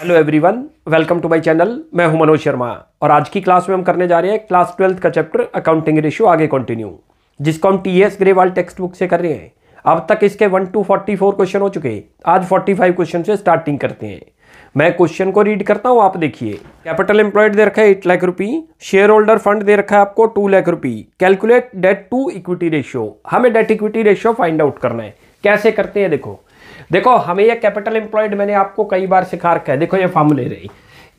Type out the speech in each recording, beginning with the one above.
hello everyone welcome to my channel मैं हूं मनोज शर्मा और आज की क्लास में हम करने जा रहे हैं क्लास ट्वेल्थ का चैप्टर अकाउंटिंग रेशियो आगे कंटिन्यू जिसको हम T S Grewal text book से कर रहे हैं अब तक इसके one to forty four question हो चुके आज फोर्टी फाइव क्वेश्चन से स्टार्टिंग करते हैं मैं क्वेश्चन को रीड करता हूँ आप देखिए कैपिटल एम्प्लॉयड दे रखा है eight lakh rupee share holder fund दे रखा है आपको two lakh rupee calculate debt to equity ratio हमें debt equity ratio find out करना है कैसे करते हैं देखो देखो हमें ये कैपिटल एम्प्लॉयड मैंने आपको कई बार सिखा रखा है देखो ये ले रही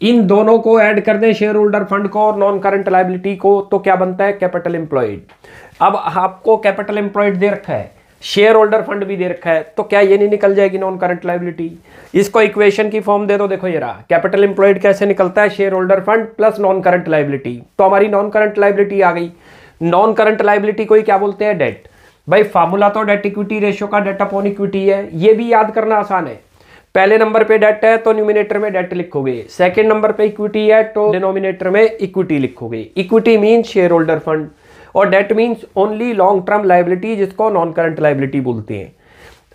इन दोनों को ऐड कर दें शेयर होल्डर फंड को और नॉन करंट लाइबिलिटी को तो क्या बनता है कैपिटल एम्प्लॉयड अब आपको कैपिटल एम्प्लॉयड दे रखा है शेयर होल्डर फंड भी दे रखा है तो क्या ये नहीं निकल जाएगी नॉन करंट लाइबिलिटी इसको इक्वेशन की फॉर्म दे दो देखो ये रहा कैपिटल एम्प्लॉयड कैसे निकलता है share holder fund plus non current liability तो हमारी नॉन करंट लाइबिलिटी आ गई नॉन करंट लाइबिलिटी को ही क्या बोलते हैं डेट भाई फार्मूला तो डेट इक्विटी रेशियो का डेट अपॉन इक्विटी है ये भी याद करना आसान है पहले नंबर पे डेट है तो न्यूमिनेटर में डेट लिखोगे सेकंड नंबर पे इक्विटी है तो डिनोमिनेटर में इक्विटी लिखोगे equity means share holder fund और debt means only long term liability जिसको नॉन करंट लाइबिलिटी बोलते हैं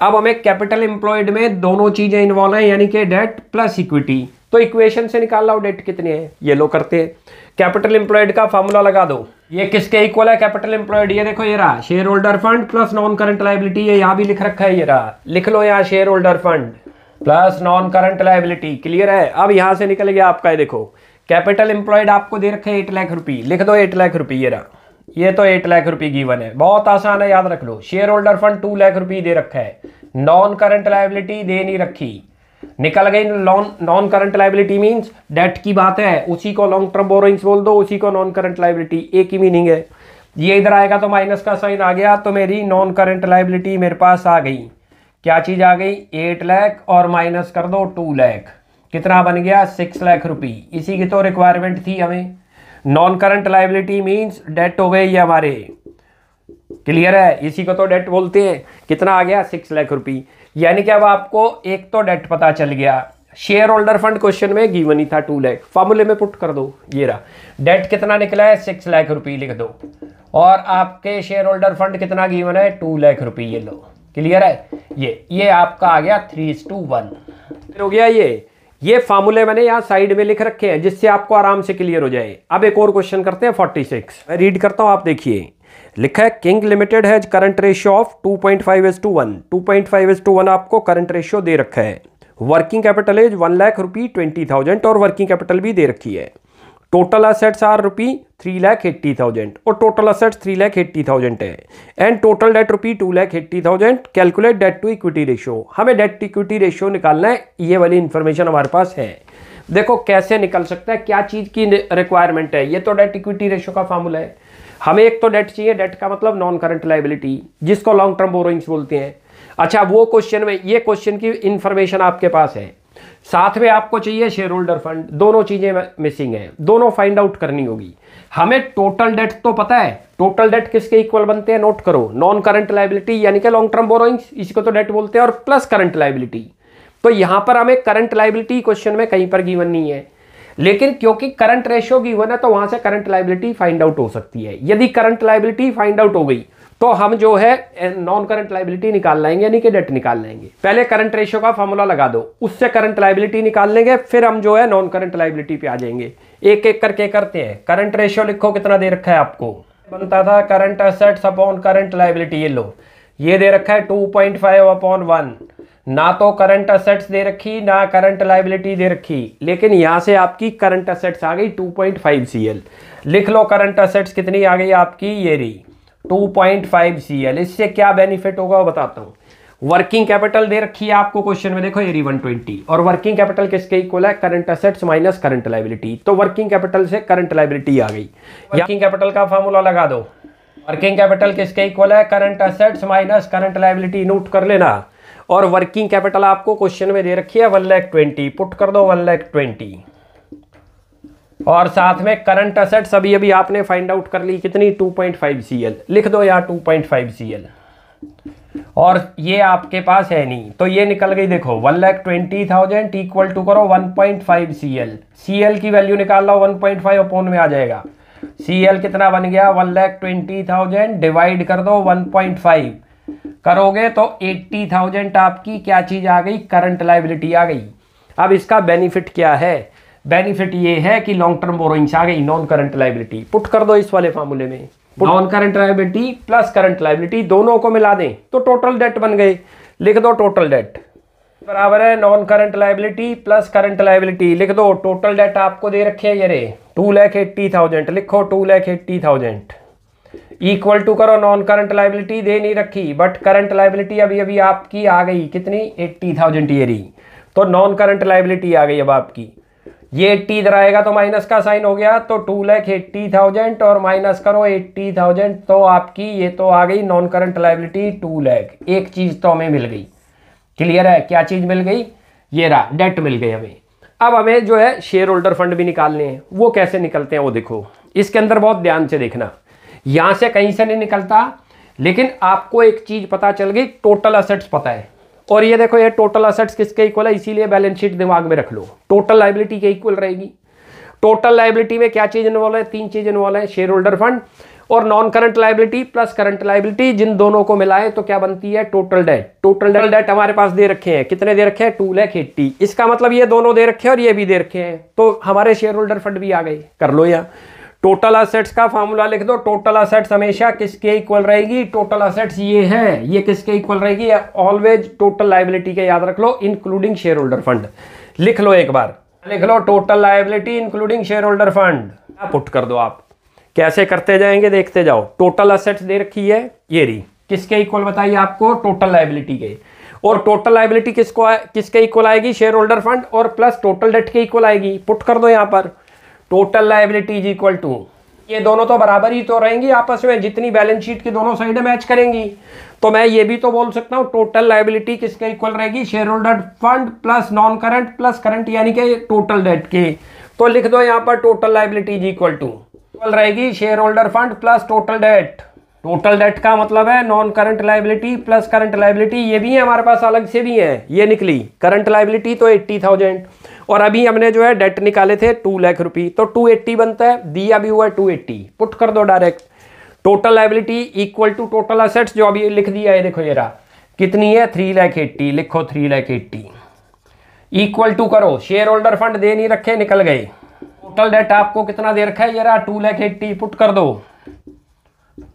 अब हमें कैपिटल एम्प्लॉयड में दोनों चीजें इन्वॉल्व है यानी कि डेट प्लस इक्विटी तो इक्वेशन से निकाल लो डेट कितने हैं ये लो करते हैं कैपिटल एम्प्लॉयड का फॉर्मूला लगा दो ये किसके इक्वल है कैपिटल एम्प्लॉयड ये देखो ये रहा share holder fund plus non current liability ये यहाँ भी लिख रखा है ये रहा लिख लो यहाँ share holder fund plus non current liability clear है अब यहाँ से निकल गया आपका ये देखो कैपिटल एम्प्लॉयड आपको दे रखे एट लाख रुपये लिख दो एट लाख रुपये ये रहा ये तो एट लाख रुपये गीवन है बहुत आसान है याद रख लो share holder fund two lakh रुपये दे रखा है नॉन करंट लाइबिलिटी दे नहीं रखी निकल गई लॉन non current liability means debt की बात है उसी को लॉन्ग टर्म बोरोइंग्स बोल दो उसी को नॉन करंट लाइबिलिटी एक ही मीनिंग है ये इधर आएगा तो माइनस का साइन आ गया तो मेरी नॉन करंट लाइबिलिटी मेरे पास आ गई क्या चीज़ आ गई एट लैख और माइनस कर दो टू लैख कितना बन गया सिक्स लैख रुपी इसी की तो रिक्वायरमेंट थी हमें non current liability means debt हो गई हमारे क्लियर है इसी को तो डेट बोलते हैं कितना आ गया सिक्स लाख रुपी यानी कि अब आपको एक तो डेट पता चल गया शेयर होल्डर फंड क्वेश्चन में गिवन ही था टू लैख फॉर्मूले में पुट कर दो ये रहा डेट कितना निकला है सिक्स लाख रुपये लिख दो और आपके शेयर होल्डर फंड कितना गिवन है टू लाख रुपये ये लो क्लियर है ये ये आपका आ गया थ्री टू वन फिर हो गया ये ये फार्मूले मैंने यहाँ साइड में लिख रखे हैं जिससे आपको आराम से क्लियर हो जाए अब एक और क्वेश्चन करते हैं फोर्टी सिक्स रीड करता हूँ आप देखिए लिखा है King limited has current ratio of 2.5 point five as to one two point five as to one आपको करंट रेशियो दे रखा है working capital as one lakh rupee twenty thousand और वर्किंग कैपिटल भी दे रखी है total assets are rupee three lakh eighty thousand और total assets three lakh eighty thousand है and total debt rupee two lakh eighty thousand calculate debt to equity ratio हमें debt to equity ratio निकालना है ये वाली इन्फॉर्मेशन हमारे पास है देखो कैसे निकल सकता है क्या चीज़ की रिक्वायरमेंट है ये तो डेट इक्विटी रेशियो का फॉर्मूला है हमें एक तो डेट चाहिए डेट का मतलब नॉन करंट लाइबिलिटी जिसको लॉन्ग टर्म बोरोइंग्स बोलते हैं अच्छा वो क्वेश्चन में ये क्वेश्चन की इन्फॉर्मेशन आपके पास है साथ में आपको चाहिए शेयर होल्डर फंड दोनों चीज़ें मिसिंग है दोनों फाइंड आउट करनी होगी हमें टोटल डेट तो पता है टोटल डेट किसके इक्वल बनते हैं नोट करो नॉन करंट लाइबिलिटी यानी कि लॉन्ग टर्म बोरोइंग्स इसको तो डेट बोलते हैं और प्लस करंट लाइबिलिटी तो यहां पर हमें करंट लाइबिलिटी क्वेश्चन में कहीं पर गिवन नहीं है लेकिन क्योंकि करंट रेशियो गिवन है तो वहां से करंट लाइबिलिटी फाइंड आउट हो सकती है यदि करंट लाइबिलिटी फाइंड आउट हो गई तो हम जो है नॉन करंट लाइबिलिटी निकाल लाएंगे यानी कि डेट निकाल लेंगे पहले करंट रेशियो का फॉर्मूला लगा दो उससे करंट लाइबिलिटी निकाल लेंगे फिर हम जो है नॉन करंट लाइबिलिटी पे आ जाएंगे एक एक करके करते हैं करंट रेशियो लिखो कितना दे रखा है आपको बनता था current assets upon current liability ये लो ये दे रखा है two point five upon one ना तो करंट असेट्स दे रखी ना करंट लाइबिलिटी दे रखी लेकिन यहाँ से आपकी करंट असेट्स आ गई 2.5 पॉइंट लिख लो करंट असेट्स कितनी आ गई आपकी ये रही 2.5 पॉइंट इससे क्या बेनिफिट होगा वो बताता हूँ वर्किंग कैपिटल दे रखी है आपको क्वेश्चन में देखो एरी 120 और वर्किंग कैपिटल किसके इक्वल है current assets minus current liability तो वर्किंग कैपिटल से करंट लाइबिलिटी आ गई वर्किंग कैपिटल का फॉर्मूला लगा दो वर्किंग कैपिटल किसके इक्वल है current assets minus current liability note कर लेना और वर्किंग कैपिटल आपको क्वेश्चन में दे रखी है वन लैख ट्वेंटी पुट कर दो वन लैख ट्वेंटी और साथ में करंट असेट सभी अभी आपने फाइंड आउट कर ली कितनी 2.5 सीएल लिख दो यहाँ 2.5 सीएल और ये आपके पास है नहीं तो ये निकल गई देखो one lakh twenty thousand equal to करो 1.5 सीएल सीएल की वैल्यू निकाल लो 1.5 अपॉन में आ जाएगा सीएल कितना बन गया one lakh twenty thousand divide कर दो 1.5 करोगे तो 80,000 आपकी क्या चीज़ आ गई करंट लाइबिलिटी आ गई अब इसका बेनिफिट क्या है बेनिफिट ये है कि लॉन्ग टर्म बोरोइंग्स आ गई नॉन करंट लाइबिलिटी पुट कर दो इस वाले फार्मूले में non current liability plus current liability दोनों को मिला दें तो टोटल डेट बन गए लिख दो टोटल डेट बराबर है non current liability plus current liability लिख दो टोटल डेट आपको दे रखे है ये टू लैख एट्टी थाउजेंड लिखो two lakh eighty thousand equal to करो नॉन करंट लाइबिलिटी दे नहीं रखी बट करंट लाइबिलिटी अभी अभी आपकी आ गई कितनी एट्टी थाउजेंड ये रही तो नॉन करंट लाइबिलिटी आ गई अब आपकी ये एट्टी इधर आएगा तो माइनस का साइन हो गया तो टू लैख एट्टी थाउजेंड और माइनस करो एट्टी थाउजेंड तो आपकी ये तो आ गई non current liability two lakh एक चीज़ तो हमें मिल गई क्लियर है क्या चीज़ मिल गई ये रहा डेट मिल गई हमें अब हमें जो है शेयर होल्डर फंड भी निकालने हैं वो कैसे निकलते हैं वो देखो इसके अंदर बहुत ध्यान से देखना यहां से कहीं से नहीं निकलता लेकिन आपको एक चीज़ पता चल गई टोटल असेट्स पता है और ये देखो ये टोटल असेट्स किसके इक्वल है इसीलिए बैलेंस शीट दिमाग में रख लो टोटल लाइबिलिटी के इक्वल रहेगी टोटल लाइबिलिटी में क्या चीज़ इन्वॉल्व है तीन चीज़ इन्वॉल्व है शेयर होल्डर फंड और non current liability plus current liability जिन दोनों को मिलाए तो क्या बनती है total debt total debt debt हमारे पास दे रखे हैं कितने दे रखे हैं टू लैख एट्टी इसका मतलब ये दोनों दे रखे हैं और ये भी दे रखे हैं तो हमारे शेयर होल्डर फंड भी आ गए कर लो यहाँ टोटल असेट्स का फॉर्मूला लिख दो टोटल असेट्स हमेशा किसके इक्वल रहेगी टोटल असेट्स ये है ये किसके इक्वल रहेगी ऑलवेज टोटल लाइबिलिटी के याद रख लो इंक्लूडिंग शेयर होल्डर फंड लिख लो एक बार लिख लो total liability including share holder fund put कर दो आप कैसे करते जाएंगे देखते जाओ टोटल असेट्स दे रखी है ये री किसके इक्वल बताइए आपको टोटल लाइबिलिटी के और टोटल लाइबिलिटी किसको किसके इक्वल आएगी शेयर होल्डर फंड और प्लस टोटल डेट के इक्वल आएगी पुट कर दो यहाँ पर total liability is equal to ये दोनों तो बराबर ही तो रहेंगी आपस में जितनी बैलेंस शीट की दोनों साइड मैच करेंगी तो मैं ये भी तो बोल सकता हूँ टोटल लाइबिलिटी किसके इक्वल रहेगी share holder fund plus non current plus current यानी कि टोटल डेट के तो लिख दो यहाँ पर total liability is equal to equal रहेगी share holder fund plus total debt total debt का मतलब है non current liability plus current liability ये भी है हमारे पास अलग से भी है ये निकली करंट लाइबिलिटी तो एट्टी थाउजेंड और अभी हमने जो है डेट निकाले थे टू लाख रुपए तो टू एट्टी बनता है दिया भी हुआ है टू एट्टी पुट कर दो direct total liability equal to total assets जो अभी लिख दिया है देखो जरा कितनी है थ्री लाख एट्टी लिखो three lakh eighty equal to करो शेयर होल्डर फंड दे नहीं रखे निकल गए टोटल डेट आपको कितना दे रखा है जरा टू लाख एट्टी पुट कर दो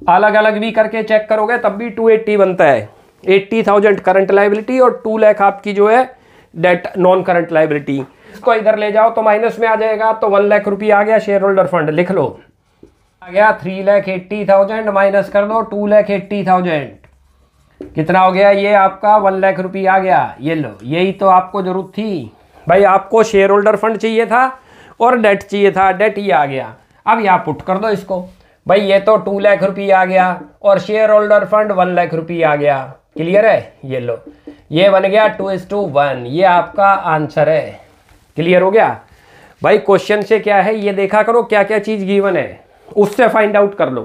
अलग अलग भी करके चेक करोगे तब भी टू एट्टी बनता है एट्टी थाउजेंड करंट लाइबिलिटी और टू लाख आपकी जो है डेट नॉन करंट लाइबिलिटी इसको इधर ले जाओ तो माइनस में आ जाएगा तो वन लाख रुपये आ गया शेयर होल्डर फंड लिख लो आ गया three lakh eighty thousand minus कर दो टू लैख एट्टी थाउजेंड कितना हो गया ये आपका वन लाख रुपये आ गया ये लो यही तो आपको ज़रूरत थी भाई आपको शेयर होल्डर फंड चाहिए था और डेट चाहिए था डेट ये आ गया अब यहाँ पुट कर दो इसको भाई ये तो टू लाख रुपये आ गया और share holder fund one lakh रुपये आ गया क्लियर है ये लो ये बन गया टू इज टू वन ये आपका आंसर है क्लियर हो गया भाई क्वेश्चन से क्या है ये देखा करो क्या क्या चीज़ गिवन है उससे फाइंड आउट कर लो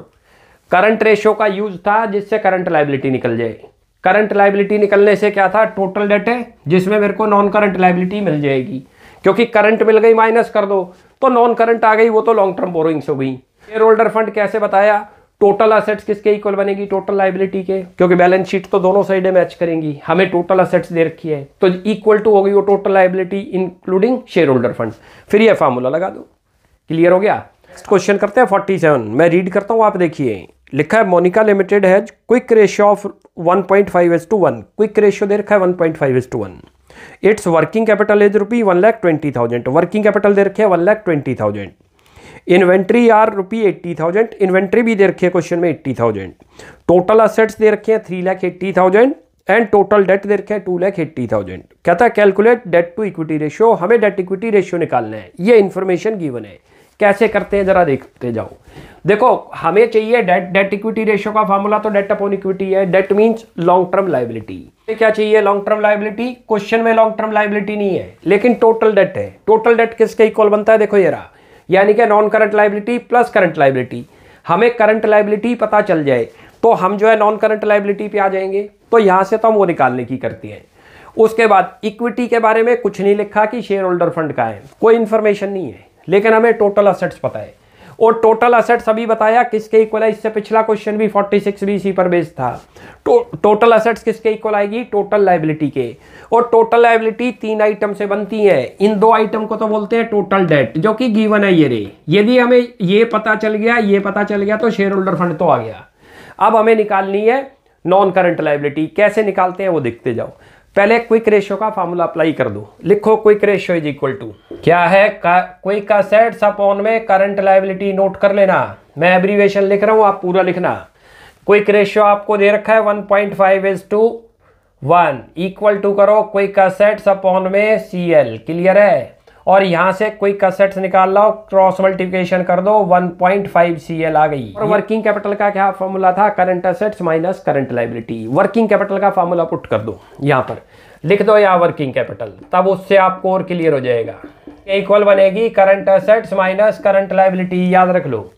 करंट रेशो का यूज था जिससे करंट लाइबिलिटी निकल जाएगी करंट लाइबिलिटी निकलने से क्या था टोटल डेट है जिसमें मेरे को नॉन करंट लाइबिलिटी मिल जाएगी क्योंकि करंट मिल गई माइनस कर दो तो नॉन करंट आ गई वो तो लॉन्ग टर्म बोरोइंग्स हो गई शेयर होल्डर फंड कैसे बताया टोटल असेट्स किसके इक्वल बनेगी टोटल लाइबिलिटी के क्योंकि बैलेंस शीट तो दोनों साइडें मैच करेंगी हमें टोटल असेट्स दे रखी है तो इक्वल टू हो गई वो total liability including share holder fund फिर ये फार्मूला लगा दो क्लियर हो गया नेक्स्ट क्वेश्चन करते हैं फोर्टी सेवन मैं रीड करता हूँ आप देखिए लिखा है Monika limited has quick ratio of one point five as to one quick ratio दे रखा है one point five as to one its working capital is rupee one lakh twenty thousand working capital दे रखे है one lakh twenty thousand inventory are rupee eighty thousand inventory भी दे रखी है क्वेश्चन में एट्टी थाउजेंड टोटल असेट्स दे रखे हैं three lakh eighty thousand and total date दे रखे हैं टू लैख एट्टी थाउजेंड कहता है calculate debt to equity ratio हमें डेट इक्विटी रेशियो निकालना है ये इन्फॉर्मेशन गिवन है कैसे करते हैं जरा देखते जाओ देखो हमें चाहिए डेट डेट इक्विटी रेशियो का फॉर्मूला तो डेट अपॉन इक्विटी है debt means long term liability क्या चाहिए लॉन्ग टर्म लाइबिलिटी क्वेश्चन में लॉन्ग टर्म लाइबिलिटी नहीं है लेकिन टोटल डेट है टोटल डेट किसके इक्वल बनता है देखो ये यानी कि non current liability plus current liability हमें करंट लाइबिलिटी पता चल जाए तो हम जो है नॉन करंट लाइबिलिटी पे आ जाएंगे तो यहाँ से तो हम वो निकालने की करते हैं उसके बाद इक्विटी के बारे में कुछ नहीं लिखा कि शेयर होल्डर फंड का है कोई इन्फॉर्मेशन नहीं है लेकिन हमें टोटल असेट्स पता है और टोटल असेट सभी बताया किसके इक्वल है इससे पिछला क्वेश्चन भी 46 बी सी पर बेस्ड था तो टोटल असेट्स किसके इक्वल आएगी टोटल लाइबिलिटी के और टोटल लाइबिलिटी तीन आइटम से बनती है इन दो आइटम को तो बोलते हैं टोटल डेट जो कि गीवन है ये रे यदि हमें ये पता चल गया ये पता चल गया तो शेयर होल्डर फंड तो आ गया अब हमें निकालनी है नॉन करंट लाइबिलिटी कैसे निकालते हैं वो देखते जाओ पहले क्विक रेशियो का फॉर्मूला अप्लाई कर दो लिखो quick ratio is equal to क्या है क्विक का सेट अपॉन में करंट लाइबिलिटी नोट कर लेना मैं एब्रीवेशन लिख रहा हूं आप पूरा लिखना क्विक रेशियो आपको दे रखा है one point five is to one equal to करो क्विक का सेट अपॉन में सी एल क्लियर है और यहाँ से कोई कसेट्स निकाल लो क्रॉस मल्टीप्लिकेशन कर दो 1.5 सीएल आ गई और वर्किंग कैपिटल का क्या फॉर्मूला था current assets minus current liability working capital का फॉर्मूला पुट कर दो यहाँ पर लिख दो यहाँ वर्किंग कैपिटल तब उससे आपको और क्लियर हो जाएगा इक्वल बनेगी current assets minus current liability याद रख लो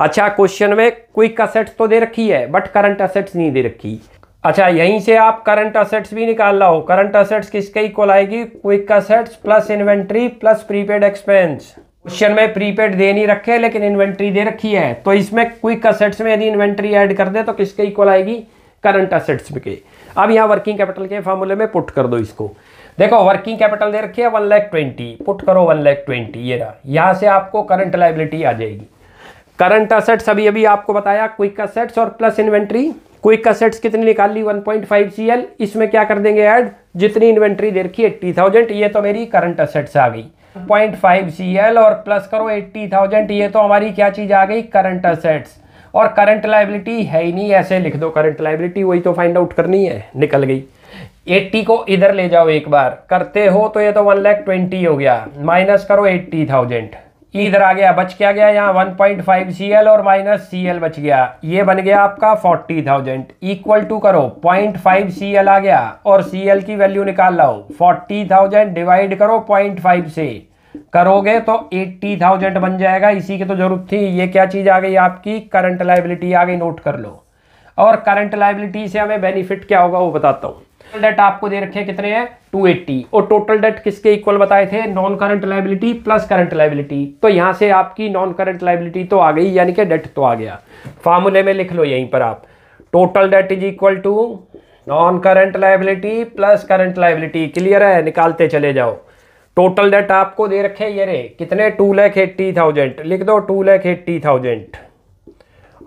अच्छा क्वेश्चन में क्विक असेट्स तो दे रखी है बट करंट असेट्स नहीं दे रखी अच्छा यहीं से आप करंट असेट्स भी निकाल लाओ करंट असेट्स किसके इक्वल आएगी quick assets plus inventory plus prepaid expense question में प्रीपेड दे नहीं रखे लेकिन इन्वेंट्री दे रखी है तो इसमें क्विक असेट्स में यदि इन्वेंट्री ऐड कर दे तो किसके इक्वल आएगी करंट असेट्स के अब यहाँ वर्किंग कैपिटल के फॉर्मूले में पुट कर दो इसको देखो वर्किंग कैपिटल दे रखी है वन लैख ट्वेंटी पुट करो वन लैख ट्वेंटी ये रहा यहाँ से आपको करंट लाइबिलिटी आ जाएगी करंट असेट्स अभी अभी आपको बताया क्विक असेट्स और प्लस इन्वेंट्री क्विक असेट्स कितनी निकाल ली 1.5 एल इसमें क्या कर देंगे ऐड जितनी इन्वेंट्री दे रखी एट्टी थाउजेंड ये तो मेरी करंट असेट्स आ गई 0.5 एल और प्लस करो एट्टी थाउजेंड ये तो हमारी क्या चीज़ आ गई करंट असेट्स और करंट लाइबिलिटी है ही नहीं ऐसे लिख दो करंट लाइबिलिटी वही तो फाइंड आउट करनी है निकल गई 80 को इधर ले जाओ एक बार करते हो तो ये तो वन लैख ट्वेंटी हो गया माइनस करो एट्टी थाउजेंड E इधर आ गया बच क्या गया यहाँ one point five C L और माइनस सी एल बच गया ये बन गया आपका फोर्टी थाउजेंड इक्वल टू करो पॉइंट फाइव सी एल आ गया और सी एल की वैल्यू निकाल लाओ फोर्टी थाउजेंड डिवाइड करो पॉइंट फाइव से करोगे तो एट्टी थाउजेंड बन जाएगा इसी की तो जरूरत थी ये क्या चीज़ आ गई आपकी करंट लाइबिलिटी आ गई नोट कर लो और करंट लाइबिलिटी से हमें बेनिफिट क्या होगा वो बताता हूँ टोटल डेट आपको दे रखे कितने हैं 280 और टोटल डेट किसके इक्वल बताए थे non current liability plus current liability तो यहां से आपकी नॉन करंट लाइबिलिटी तो आ गई यानी कि डेट तो आ गया फार्मूले में लिख लो यहीं पर आप total debt is equal to non current liability plus current liability clear है निकालते चले जाओ टोटल डेट आपको दे रखे ये रे कितने टू लैख एट्टी थाउजेंड लिख दो टू लैख एट्टी थाउजेंड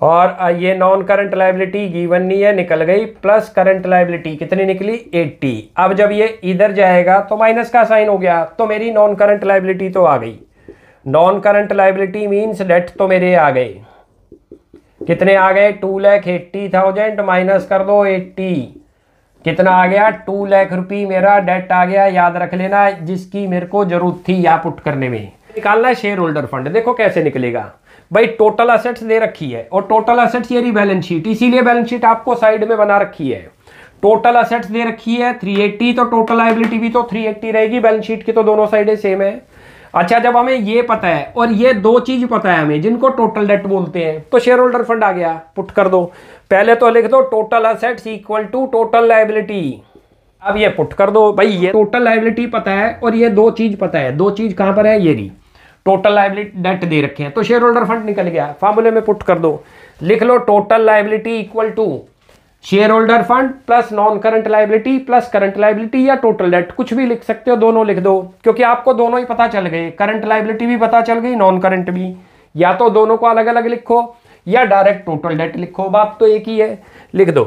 और ये नॉन करंट लाइबिलिटी गिवन नहीं है निकल गई प्लस करंट लाइबिलिटी कितनी निकली 80 अब जब ये इधर जाएगा तो माइनस का साइन हो गया तो मेरी नॉन करंट लाइबिलिटी तो आ गई non current liability means debt तो मेरे आ गए कितने आ गए two lakh eighty thousand minus कर दो एट्टी कितना आ गया टू लैख रुपी मेरा डेट आ गया याद रख लेना जिसकी मेरे को जरूरत थी या पुट करने में निकालना शेयर होल्डर फंड देखो कैसे निकलेगा भाई टोटल असेट्स दे रखी है और टोटल असेट्स ये रही बैलेंस शीट इसीलिए बैलेंस शीट आपको साइड में बना रखी है टोटल असेट्स दे रखी है 380 तो टोटल लाइबिलिटी भी तो 380 रहेगी बैलेंस शीट की तो दोनों साइडें सेम है अच्छा जब हमें ये पता है और ये दो चीज पता है हमें जिनको टोटल डेट बोलते हैं तो शेयर होल्डर फंड आ गया पुट कर दो पहले तो लिख दो total assets equal to total liability अब ये पुट कर दो भाई ये टोटल लाइबिलिटी पता है और ये दो चीज पता है दो चीज कहां पर है ये री टोटल लाइबिलिटी डेट दे रखे हैं तो शेयर होल्डर फंड निकल गया फार्मूले में पुट कर दो लिख लो total liability equal to share holder fund plus non current liability plus current liability या टोटल डेट कुछ भी लिख सकते हो दोनों लिख दो क्योंकि आपको दोनों ही पता चल गए करंट लाइबिलिटी भी पता चल गई नॉन करंट भी या तो दोनों को अलग अलग लिखो या डायरेक्ट टोटल डेट लिखो बात तो एक ही है लिख दो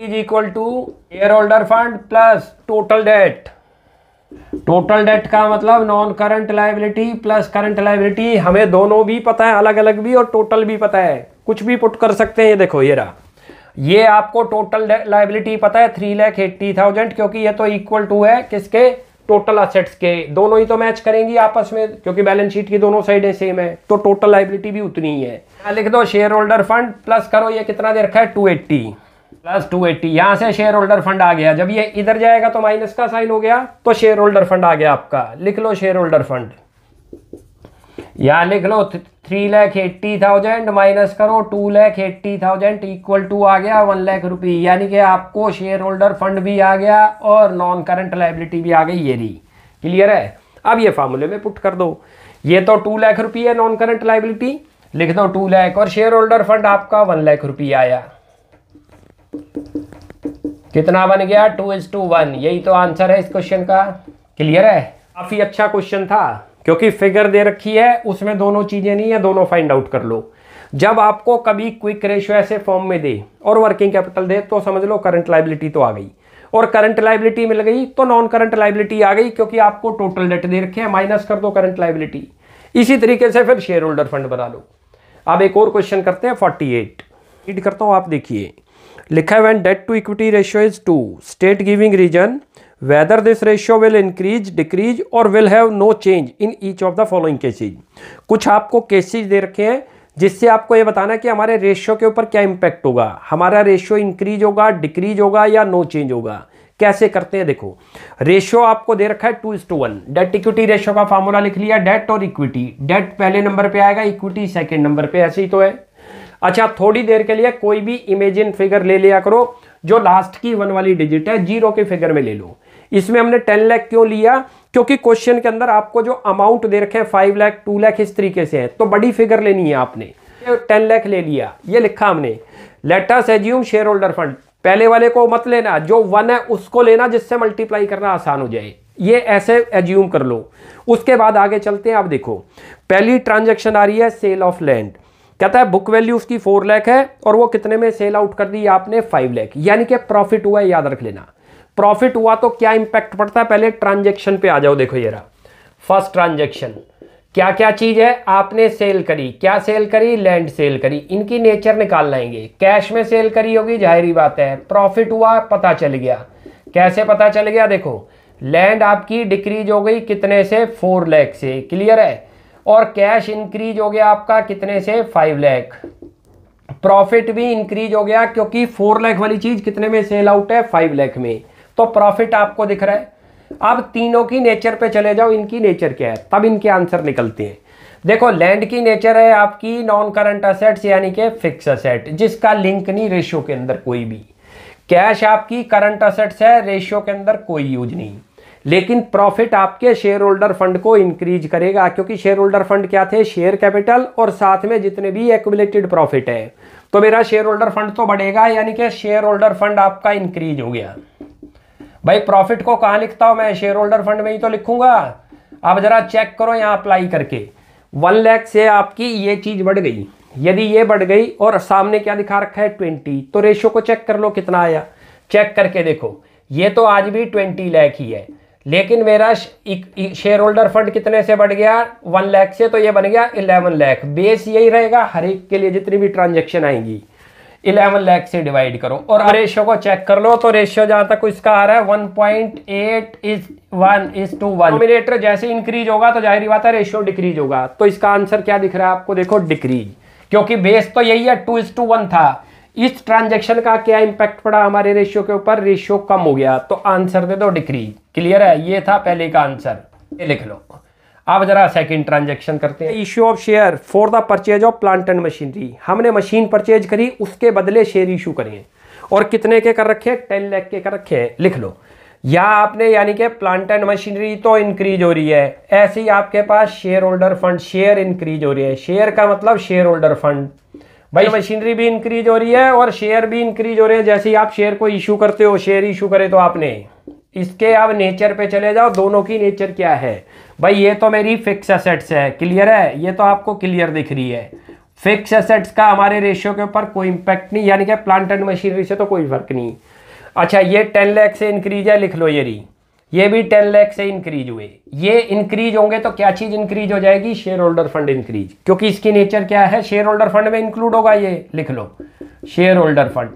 is equal to share holder fund plus total debt total debt का मतलब non current liability plus current liability हमें दोनों भी पता है अलग अलग भी और टोटल भी पता है कुछ भी पुट कर सकते हैं ये देखो ये रहा ये आपको टोटल लाइबिलिटी पता है थ्री लैख एट्टी थाउजेंड क्योंकि ये तो इक्वल टू है किसके टोटल असेट्स के दोनों ही तो मैच करेंगी आपस में क्योंकि बैलेंस शीट की दोनों साइडें सेम है तो टोटल लाइबिलिटी भी उतनी ही है लिख दो शेयर होल्डर फंड प्लस करो ये कितना दे रखा है two eighty plus two eighty यहाँ से शेयर होल्डर फंड आ गया जब ये इधर जाएगा तो माइनस का साइन हो गया तो शेयर होल्डर फंड आ गया आपका लिख लो शेयर होल्डर फंड यहाँ लिख लो three lakh eighty thousand minus करो two lakh eighty thousand equal to आ गया वन लैख रुपी यानी कि आपको शेयर होल्डर फंड भी आ गया और नॉन करंट लाइबिलिटी भी आ गई ये रही क्लियर है अब ये फार्मूले में पुट कर दो ये तो टू लैख रुपी है नॉन करंट लाइबिलिटी लिख दो टू लैख और शेयर होल्डर फंड आपका वन लैख रुपये आया कितना बन गया टू इज टू वन यही तो आंसर है इस क्वेश्चन का क्लियर है काफ़ी अच्छा क्वेश्चन था क्योंकि फिगर दे रखी है उसमें दोनों चीज़ें नहीं है दोनों फाइंड आउट कर लो जब आपको कभी क्विक रेशियो ऐसे फॉर्म में दे और वर्किंग कैपिटल दे तो समझ लो करंट लाइबिलिटी तो आ गई और करंट लाइबिलिटी मिल गई तो नॉन करंट लाइबिलिटी आ गई क्योंकि आपको टोटल डेट दे रखे हैं माइनस कर दो करंट लाइबिलिटी इसी तरीके से फिर शेयर होल्डर फंड बना लो अब एक और क्वेश्चन करते हैं फोर्टी एट करता हूं आप देखिए लिखा है one debt to equity ratio is to state giving reason whether this ratio will increase decrease और will have no change in each of the following cases कुछ आपको केसेज दे रखे हैं जिससे आपको ये बताना है कि हमारे रेशियो के ऊपर क्या इम्पैक्ट होगा हमारा रेशियो इंक्रीज होगा डिक्रीज होगा या नो चेंज होगा कैसे करते हैं देखो रेशियो आपको दे रखा है two is to one debt equity ratio का फॉर्मूला लिख लिया डेट और इक्विटी डेट पहले नंबर पे आएगा इक्विटी सेकंड नंबर पे ऐसे ही तो है अच्छा थोड़ी देर के लिए कोई भी इमेजिन फिगर ले लिया करो जो लास्ट की वन वाली डिजिट है जीरो के फिगर में ले लो इसमें हमने टेन लैख क्यों लिया क्योंकि क्वेश्चन के अंदर आपको जो अमाउंट दे रखे हैं फाइव लैख टू लैख इस तरीके से है तो बड़ी फिगर लेनी है आपने टेन लैख ले लिया ये लिखा हमने let's assume share holder fund पहले वाले को मत लेना जो वन है उसको लेना जिससे मल्टीप्लाई करना आसान हो जाए ये ऐसे एज्यूम कर लो उसके बाद आगे चलते हैं आप देखो पहली ट्रांजेक्शन आ रही है सेल ऑफ लैंड कहता है बुक वैल्यू उसकी फोर लैख है और वो कितने में सेल आउट कर दी आपने फाइव लैख यानी कि प्रॉफिट हुआ याद रख लेना प्रॉफिट हुआ तो क्या इंपैक्ट पड़ता है पहले ट्रांजेक्शन पे आ जाओ देखो ये रहा फर्स्ट ट्रांजेक्शन क्या क्या चीज है आपने सेल करी क्या सेल करी लैंड सेल करी इनकी नेचर निकाल लाएंगे कैश में सेल करी होगी जाहिर बात है प्रॉफिट हुआ पता चल गया कैसे पता चल गया देखो लैंड आपकी डिक्रीज हो गई कितने से फोर लैख से क्लियर है और कैश इंक्रीज हो गया आपका कितने से फाइव लैख प्रॉफिट भी इंक्रीज हो गया क्योंकि फोर लैख वाली चीज़ कितने में सेल आउट है फाइव लैख में तो प्रॉफिट आपको दिख रहा है अब तीनों की नेचर पे चले जाओ इनकी नेचर क्या है तब इनके आंसर निकलते हैं देखो लैंड की नेचर है आपकी नॉन करंट असेट्स यानी कि फिक्स असेट जिसका लिंक नहीं रेशियो के अंदर कोई भी कैश आपकी करंट असेट्स है रेशियो के अंदर कोई यूज नहीं लेकिन प्रॉफिट आपके शेयर होल्डर फंड को इंक्रीज करेगा क्योंकि शेयर होल्डर फंड क्या थे शेयर कैपिटल और साथ में जितने भी एक्यूमुलेटेड प्रॉफिट है तो मेरा शेयर होल्डर फंड तो बढ़ेगा यानी कि शेयर होल्डर फंड आपका इंक्रीज हो गया भाई प्रॉफिट को कहां लिखता हूं मैं शेयर होल्डर फंड में ही तो लिखूंगा आप जरा चेक करो यहां अप्लाई करके वन लैख से आपकी ये चीज बढ़ गई यदि ये बढ़ गई और सामने क्या दिखा रखा है ट्वेंटी तो रेशो को चेक कर लो कितना आया चेक करके देखो ये तो आज भी ट्वेंटी लैख ही है लेकिन मेरा शेयर होल्डर फंड कितने से बढ़ गया वन लैख से तो ये बन गया इलेवन लैख बेस यही रहेगा हर एक के लिए जितनी भी ट्रांजेक्शन आएंगी इलेवन लैख से डिवाइड करो और रेशियो को चेक कर लो तो रेशियो जहां तक इसका आ रहा है one point eight is one is to one nominator जैसे इंक्रीज होगा तो जाहिर बात है रेशियो डिक्रीज होगा तो इसका आंसर क्या दिख रहा है आपको देखो डिक्रीज क्योंकि बेस तो यही है टू इज टू वन था इस ट्रांजेक्शन का क्या इंपैक्ट पड़ा हमारे रेशियो के ऊपर रेशियो कम हो गया तो आंसर दे दो डिक्री क्लियर है ये था पहले का आंसर ये लिख लो आप जरा सेकंड ट्रांजेक्शन करते हैं issue of share for the purchase of plant and machinery हमने मशीन परचेज करी उसके बदले शेयर इशू करिए और कितने के कर रखे टेन लैख के कर रखे हैं लिख लो या आपने यानी कि प्लांट एंड मशीनरी तो इंक्रीज हो रही है ऐसे ही आपके पास share holder fund share increase हो रही है शेयर का मतलब शेयर होल्डर फंड भाई मशीनरी भी इंक्रीज हो रही है और शेयर भी इंक्रीज हो रहे हैं जैसे ही आप शेयर को इशू करते हो शेयर इशू करे तो आपने इसके अब नेचर पे चले जाओ दोनों की नेचर क्या है भाई ये तो मेरी फिक्स असेट्स है क्लियर है ये तो आपको क्लियर दिख रही है फिक्स असेट्स का हमारे रेशियो के ऊपर कोई इंपैक्ट नहीं यानी कि प्लांट एंड मशीनरी से तो कोई फर्क नहीं अच्छा ये टेन लैख से इंक्रीज है लिख लो ये री ये भी टेन लैख से इंक्रीज हुए ये इंक्रीज होंगे तो क्या चीज इंक्रीज हो जाएगी शेयर होल्डर फंड इंक्रीज क्योंकि इसकी नेचर क्या है शेयर होल्डर फंड में इंक्लूड होगा ये लिख लो शेयर होल्डर फंड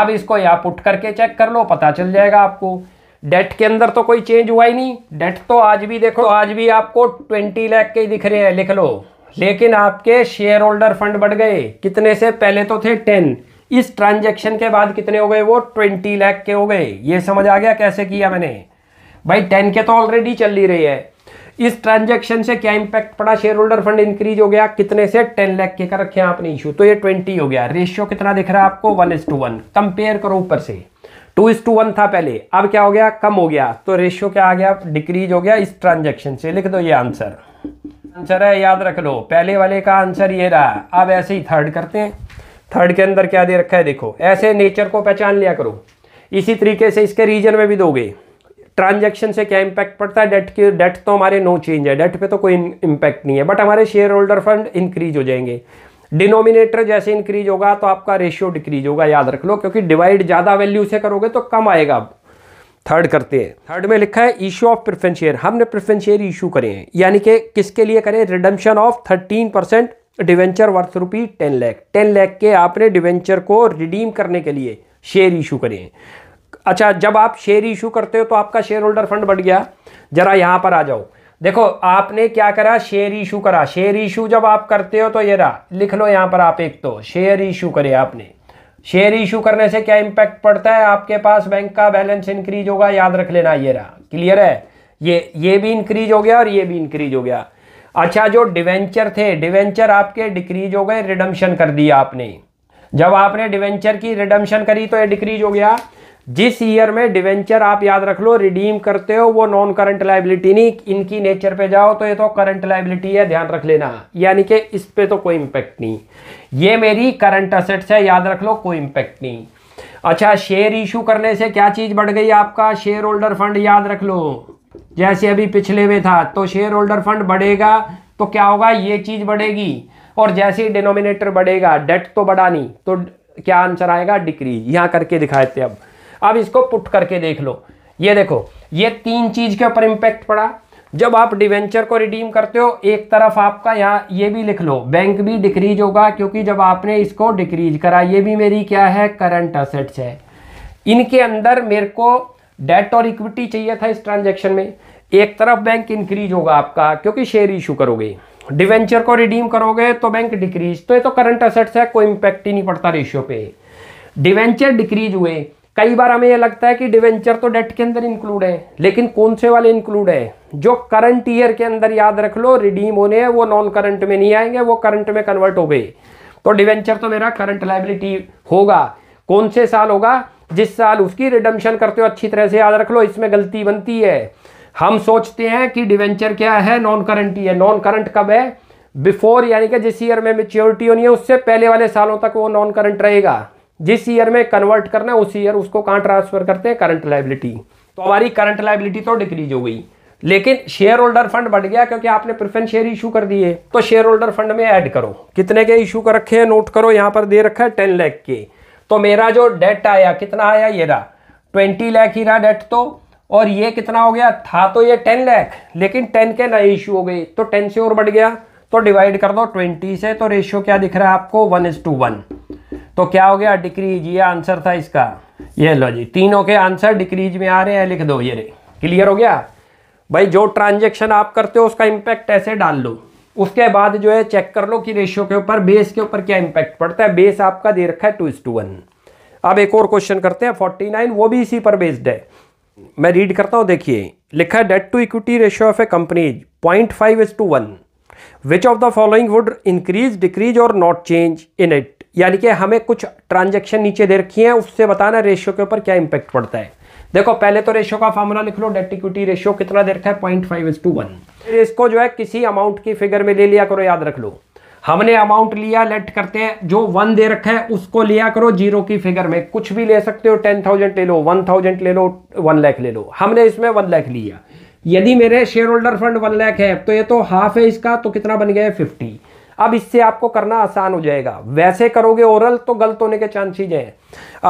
अब इसको या पुट करके चेक कर लो पता चल जाएगा आपको डेट के अंदर तो कोई चेंज हुआ ही नहीं डेट तो आज भी देखो आज भी आपको ट्वेंटी लैख के दिख रहे हैं लिख लो लेकिन आपके शेयर होल्डर फंड बढ़ गए कितने से पहले तो थे टेन इस ट्रांजेक्शन के बाद कितने हो गए वो ट्वेंटी लैख के हो गए ये समझ आ गया कैसे किया मैंने भाई टेन के तो ऑलरेडी चल ही रही है इस ट्रांजेक्शन से क्या इंपैक्ट पड़ा शेयर होल्डर फंड इंक्रीज हो गया कितने से टेन लैख के का रखे आपने इशू तो ये ट्वेंटी हो गया रेशियो कितना दिख रहा है आपको one is to one compare करो ऊपर से टू इज टू वन था पहले अब क्या हो गया कम हो गया तो रेशियो क्या आ गया डिक्रीज हो गया इस ट्रांजेक्शन से लिख दो ये आंसर आंसर है याद रख लो पहले वाले का आंसर ये रहा अब ऐसे ही थर्ड करते हैं थर्ड के अंदर क्या दे रखा है देखो ऐसे नेचर को पहचान लिया करो इसी तरीके से इसके रीजन में भी दोगे ट्रांजैक्शन से क्या इम्पैक्ट पड़ता है डेट की डेट तो हमारे नो चेंज है डेट पे तो कोई इम्पैक्ट नहीं है बट हमारे शेयर होल्डर फंड इंक्रीज हो जाएंगे डिनोमिनेटर जैसे इंक्रीज होगा तो आपका रेशियो डिक्रीज होगा याद रख लो क्योंकि डिवाइड ज़्यादा वैल्यू से करोगे तो कम आएगा अब थर्ड करते हैं थर्ड में लिखा है इशू ऑफ प्रिफरेंस शेयर हमने प्रिफरेंस शेयर इशू करे हैं यानी कि किसके लिए करें redemption of thirteen percent debenture worth rupee ten lakh ten lakh के आपने डिवेंचर को रिडीम करने के लिए शेयर इशू करें अच्छा जब आप शेयर इशू करते हो तो आपका शेयर होल्डर फंड बढ़ गया जरा यहाँ पर आ जाओ देखो आपने क्या करा शेयर इशू करा शेयर इशू जब आप करते हो तो ये रहा लिख लो यहाँ पर आप एक तो शेयर इशू करे आपने शेयर इशू करने से क्या इंपैक्ट पड़ता है आपके पास बैंक का बैलेंस इंक्रीज होगा याद रख लेना ये रहा क्लियर है ये ये भी इंक्रीज हो गया और ये भी इंक्रीज हो गया अच्छा जो डिवेंचर थे डिवेंचर आपके डिक्रीज हो गए रिडम्शन कर दिया आपने जब आपने डिवेंचर की रिडम्शन करी तो ये डिक्रीज हो गया जिस ईयर में डिवेंचर आप याद रख लो रिडीम करते हो वो नॉन करंट लाइबिलिटी नहीं इनकी नेचर पे जाओ तो ये तो करंट लाइबिलिटी है ध्यान रख लेना यानी कि इस पे तो कोई इम्पैक्ट नहीं ये मेरी करंट असेट्स है याद रख लो कोई इम्पैक्ट नहीं अच्छा शेयर इशू करने से क्या चीज़ बढ़ गई आपका शेयर होल्डर फंड याद रख लो जैसे अभी पिछले में था तो शेयर होल्डर फंड बढ़ेगा तो क्या होगा ये चीज बढ़ेगी और जैसे ही डिनोमिनेटर बढ़ेगा डेट तो बढ़ा नहीं तो क्या आंसर आएगा डिक्रीज यहां करके दिखाए थे अब अब इसको पुट करके देख लो ये देखो ये तीन चीज के ऊपर इंपैक्ट पड़ा जब आप डिवेंचर को रिडीम करते हो एक तरफ आपका यहाँ ये भी लिख लो बैंक भी डिक्रीज होगा क्योंकि जब आपने इसको डिक्रीज करा ये भी मेरी क्या है करंट असेट्स है इनके अंदर मेरे को डेट और इक्विटी चाहिए था इस ट्रांजेक्शन में एक तरफ बैंक इंक्रीज होगा आपका क्योंकि शेयर इशू करोगे डिवेंचर को रिडीम करोगे तो बैंक डिक्रीज तो ये तो करंट असेट्स है कोई इंपैक्ट ही नहीं पड़ता रेशियो पे डिवेंचर डिक्रीज हुए कई बार हमें यह लगता है कि डिवेंचर तो डेट के अंदर इंक्लूड है लेकिन कौन से वाले इंक्लूड है जो करंट ईयर के अंदर याद रख लो रिडीम होने हैं वो नॉन करंट में नहीं आएंगे वो करंट में कन्वर्ट हो गए तो डिवेंचर तो मेरा करंट लाइबिलिटी होगा कौन से साल होगा जिस साल उसकी रिडम्शन करते हो अच्छी तरह से याद रख लो इसमें गलती बनती है हम सोचते हैं कि डिवेंचर क्या है नॉन करंट ही है नॉन करंट कब है बिफोर यानी कि जिस ईयर में मेच्योरिटी होनी है उससे पहले वाले सालों तक वो नॉन करंट रहेगा जिस ईयर में कन्वर्ट करना है उस ईयर उसको कहाँ ट्रांसफर करते हैं करंट लाइबिलिटी तो हमारी करंट लाइबिलिटी तो डिक्रीज हो गई लेकिन शेयर होल्डर फंड बढ़ गया क्योंकि आपने प्रिफरेंस शेयर इशू कर दिए तो शेयर होल्डर फंड में ऐड करो कितने के इशू कर रखे हैं नोट करो यहां पर दे रखा है टेन लैख के तो मेरा जो डेट आया कितना आया ये रहा ट्वेंटी लैख ही रहा डेट तो और ये कितना हो गया था तो ये टेन लैख लेकिन टेन के नए इशू हो गए तो टेन से और बढ़ गया तो डिवाइड कर दो ट्वेंटी से तो रेशियो क्या दिख रहा है आपको वन इज टू वन तो क्या हो गया डिक्रीज ये आंसर था इसका ये लो जी तीनों के आंसर डिक्रीज में आ रहे हैं लिख दो ये रे क्लियर हो गया भाई जो ट्रांजेक्शन आप करते हो उसका इम्पैक्ट ऐसे डाल लो उसके बाद जो है चेक कर लो कि रेशियो के ऊपर बेस के ऊपर क्या इम्पैक्ट पड़ता है बेस आपका दे रखा है टू इज टू वन अब एक और क्वेश्चन करते हैं फोर्टी नाइन वो भी इसी पर बेस्ड है मैं रीड करता हूँ देखिए लिखा है debt to equity ratio of a company point five is to one which of the following would increase decrease और नॉट चेंज इन इट यानी कि हमें कुछ ट्रांजेक्शन नीचे दे रखी है उससे बताना रेशियो के ऊपर क्या इंपैक्ट पड़ता है देखो पहले तो रेशियो का फॉर्मूला लिख लो डेट इक्विटी रेशियो कितना दे रखा है point five is to one इसको जो है किसी अमाउंट की फिगर में ले लिया करो याद रख लो हमने अमाउंट लिया लेट करते हैं जो वन दे रखा है उसको लिया करो जीरो की फिगर में कुछ भी ले सकते हो टेन थाउजेंड ले लो वन थाउजेंड ले लो वन लाख ले लो हमने इसमें वन लाख लिया यदि मेरे share holder fund one lakh है तो ये तो हाफ है इसका तो कितना बन गया है फिफ्टी अब इससे आपको करना आसान हो जाएगा वैसे करोगे ओरल तो गलत होने के चांसेज हैं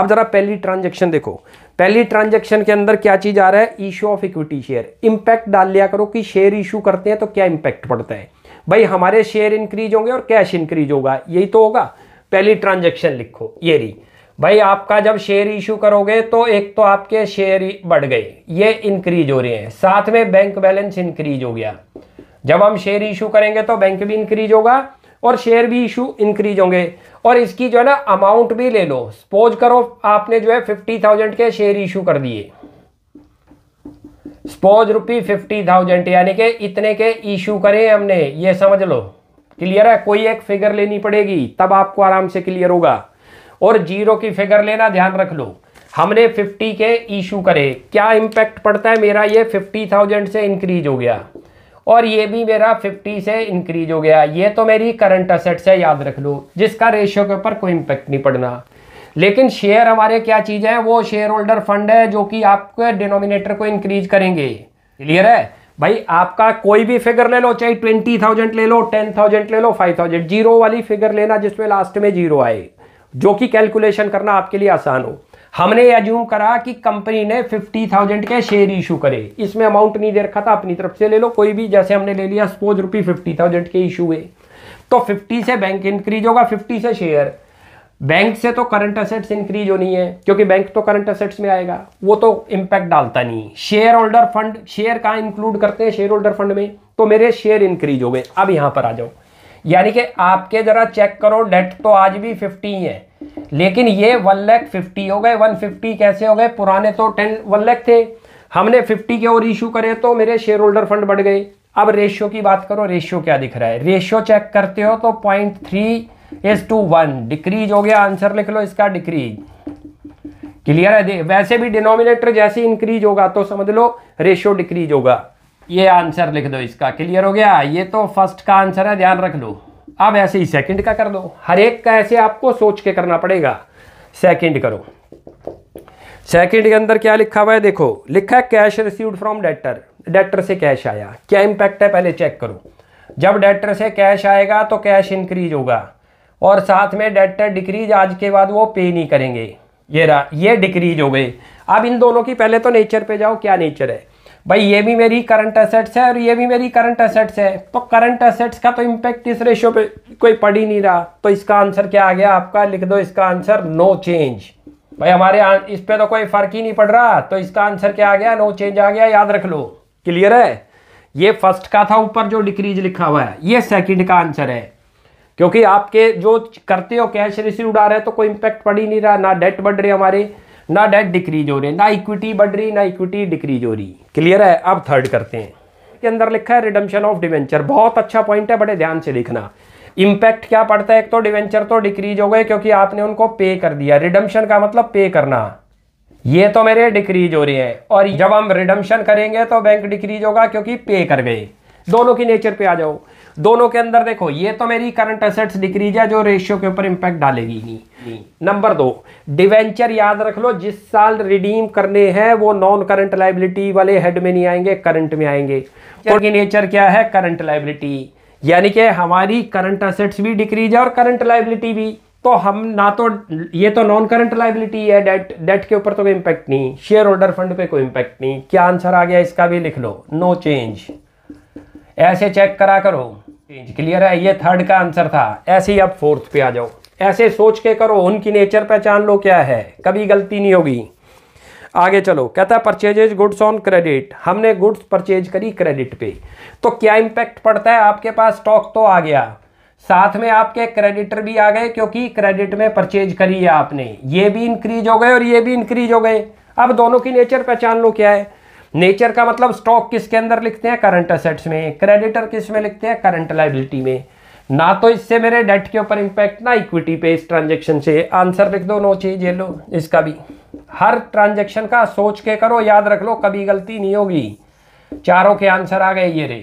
अब जरा पहली ट्रांजेक्शन देखो पहली ट्रांजेक्शन के अंदर क्या चीज आ रहा है issue of equity share impact डाल लिया करो कि शेयर इशू करते हैं तो क्या इंपैक्ट पड़ता है भाई हमारे शेयर इंक्रीज होंगे और कैश इंक्रीज होगा यही तो होगा पहली ट्रांजेक्शन लिखो ये रही भाई आपका जब शेयर इशू करोगे तो एक तो आपके शेयर बढ़ गए ये इंक्रीज हो रहे हैं साथ में बैंक बैलेंस इंक्रीज हो गया जब हम शेयर इशू करेंगे तो बैंक भी इंक्रीज होगा और शेयर भी इशू इंक्रीज होंगे और इसकी जो है ना अमाउंट भी ले लो सपोज करो आपने जो है फिफ्टी थाउजेंड के शेयर इशू कर दिए स्पोज रुपी फिफ्टी थाउजेंड यानी कि इतने के इशू करे हमने ये समझ लो क्लियर है कोई एक फिगर लेनी पड़ेगी तब आपको आराम से क्लियर होगा और जीरो की फिगर लेना ध्यान रख लो हमने 50 के इशू करे क्या इम्पैक्ट पड़ता है मेरा ये 50,000 से इंक्रीज हो गया और ये भी मेरा 50 से इंक्रीज हो गया ये तो मेरी करंट असेट्स है याद रख लो जिसका रेशियो के ऊपर कोई इम्पैक्ट नहीं पड़ना लेकिन शेयर हमारे क्या चीज़ है वो शेयर होल्डर फंड है जो कि आपके डिनोमिनेटर को इंक्रीज करेंगे क्लियर है भाई आपका कोई भी फिगर ले लो चाहे ट्वेंटी थाउजेंड ले लो टेन थाउजेंड ले लो फाइव थाउजेंड जीरो वाली फिगर लेना जिसमें लास्ट में जीरो आए जो कि कैलकुलेशन करना आपके लिए आसान हो हमने एज्यूम करा कि कंपनी ने फिफ्टी थाउजेंड के शेयर इशू करे इसमें अमाउंट नहीं दे रखा था अपनी तरफ से ले लो कोई भी जैसे हमने ले लिया सपोज रुपी फिफ्टी थाउजेंड के इशू हुए तो फिफ्टी से बैंक इंक्रीज होगा फिफ्टी से शेयर बैंक से तो करंट असेट्स इंक्रीज होनी है क्योंकि बैंक तो करंट असेट्स में आएगा वो तो इंपैक्ट डालता नहीं है शेयर होल्डर फंड शेयर कहाँ इंक्लूड करते हैं शेयर होल्डर फंड में तो मेरे शेयर इंक्रीज हो गए अब यहां पर आ जाओ यानी कि आपके जरा चेक करो डेट तो आज भी फिफ्टी है लेकिन ये वन लैख फिफ्टी हो गए वन फिफ्टी कैसे हो गए पुराने तो टेन वन लैख थे हमने फिफ्टी के और इशू करे तो मेरे शेयर होल्डर फंड बढ़ गए अब रेशियो की बात करो रेशियो क्या दिख रहा है रेशियो चेक करते हो तो point three is to one decrease हो गया आंसर लिख लो इसका डिक्रीज क्लियर है वैसे भी डिनोमिनेटर जैसे इंक्रीज होगा तो समझ लो रेशियो डिक्रीज होगा ये आंसर लिख दो इसका क्लियर हो गया ये तो फर्स्ट का आंसर है ध्यान रख लो अब ऐसे ही सेकंड का कर दो हर एक का ऐसे आपको सोच के करना पड़ेगा सेकंड करो सेकंड के अंदर क्या लिखा हुआ है देखो लिखा है cash received from debtor debtor से कैश आया क्या इंपैक्ट है पहले चेक करो जब डेटर से कैश आएगा तो कैश इंक्रीज होगा और साथ में डेटर डिक्रीज आज के बाद वो पे नहीं करेंगे ये रहा ये डिक्रीज हो गए अब इन दोनों की पहले तो नेचर पे जाओ क्या नेचर है भाई ये भी मेरी करंट असेट्स है और ये भी मेरी करंट असेट्स है तो करंट असेट्स का तो इम्पैक्ट इस रेशो पे कोई पड़ ही नहीं रहा तो इसका आंसर क्या आ गया आपका लिख दो इसका आंसर नो चेंज भाई हमारे इस पर तो कोई फर्क ही नहीं पड़ रहा तो इसका आंसर क्या आ गया नो चेंज आ गया याद रख लो क्लियर है ये फर्स्ट का था ऊपर जो डिक्रीज लिखा हुआ है ये सेकंड का आंसर है क्योंकि आपके जो करते हो कैश रिसीव उड़ा रहे हैं तो कोई इंपैक्ट पड़ ही नहीं रहा ना डेट बढ़ रही हमारे ना डेट डिक्रीज हो रही है ना इक्विटी बढ़ रही ना इक्विटी डिक्रीज हो रही क्लियर है अब थर्ड करते हैं के अंदर लिखा है रिडम्शन ऑफ डिवेंचर बहुत अच्छा पॉइंट है बड़े ध्यान से लिखना इंपैक्ट क्या पड़ता है एक तो डिवेंचर तो डिक्रीज हो गए क्योंकि आपने उनको पे कर दिया रिडम्शन का मतलब पे करना ये तो मेरे डिक्रीज हो रही है और जब हम रिडम्शन करेंगे तो बैंक डिक्रीज होगा क्योंकि पे कर गए दोनों की नेचर पे आ जाओ दोनों के अंदर देखो ये तो मेरी करंट असेट्स डिक्रीज है जो रेशियो के ऊपर इंपैक्ट डालेगी नहीं नंबर दो डिवेंचर याद रख लो जिस साल रिडीम करने हैं वो नॉन करंट लाइबिलिटी वाले हेड में नहीं आएंगे करंट में आएंगे उनकी नेचर क्या है करंट लाइबिलिटी यानी कि हमारी करंट असेट्स भी डिक्रीज है और करंट लाइबिलिटी भी तो हम ना तो ये तो नॉन करंट लाइबिलिटी है डेट डेट के ऊपर तो कोई इंपैक्ट नहीं शेयर होल्डर फंड पे कोई इंपैक्ट नहीं क्या आंसर आ गया इसका भी लिख लो नो चेंज ऐसे चेक करा करो चेंज क्लियर है ये थर्ड का आंसर था ऐसे ही अब फोर्थ पे आ जाओ ऐसे सोच के करो उनकी नेचर पहचान लो क्या है कभी गलती नहीं होगी आगे चलो कहता है परचेजेज गुड्स ऑन क्रेडिट हमने गुड्स परचेज करी क्रेडिट पे तो क्या इम्पैक्ट पड़ता है आपके पास स्टॉक तो आ गया साथ में आपके क्रेडिटर भी आ गए क्योंकि क्रेडिट में परचेज करी है आपने ये भी इंक्रीज हो गए और ये भी इंक्रीज हो गए अब दोनों की नेचर पहचान लो क्या है नेचर का मतलब स्टॉक किसके अंदर लिखते हैं करंट असेट्स में क्रेडिटर किस में लिखते हैं करंट लाइबिलिटी में ना तो इससे मेरे डेट के ऊपर इंपैक्ट ना इक्विटी पे इस ट्रांजेक्शन से आंसर लिख दो नो चीज ये लो इसका भी हर ट्रांजेक्शन का सोच के करो याद रख लो कभी गलती नहीं होगी चारों के आंसर आ गए ये रे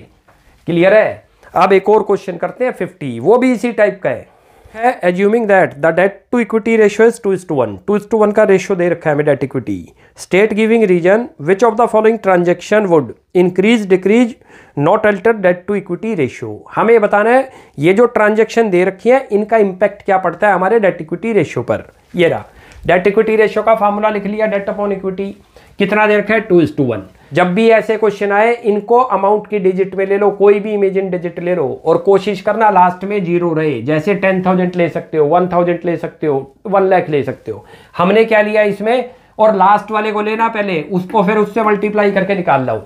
क्लियर है अब एक और क्वेश्चन करते हैं फिफ्टी वो भी इसी टाइप का है है assuming that the debt to equity ratio is two is to one two is to one का रेशियो दे रखा है हमें debt equity state giving reason which of the following transaction would increase decrease not alter debt to equity ratio हमें बताना है ये जो ट्रांजेक्शन दे रखी है इनका इम्पैक्ट क्या पड़ता है हमारे डेट इक्विटी रेशियो पर ये रहा डेट इक्विटी रेशियो का फॉर्मूला लिख लिया डेट अपॉन इक्विटी कितना दे रखा है टू इज टू वन जब भी ऐसे क्वेश्चन आए इनको अमाउंट की डिजिट में ले लो कोई भी इमेजिन डिजिट ले लो और कोशिश करना लास्ट में जीरो रहे जैसे टेन थाउजेंड ले सकते हो वन थाउजेंड ले सकते हो वन लाख ले सकते हो हमने क्या लिया इसमें और लास्ट वाले को लेना पहले उसको फिर उससे मल्टीप्लाई करके निकाल लो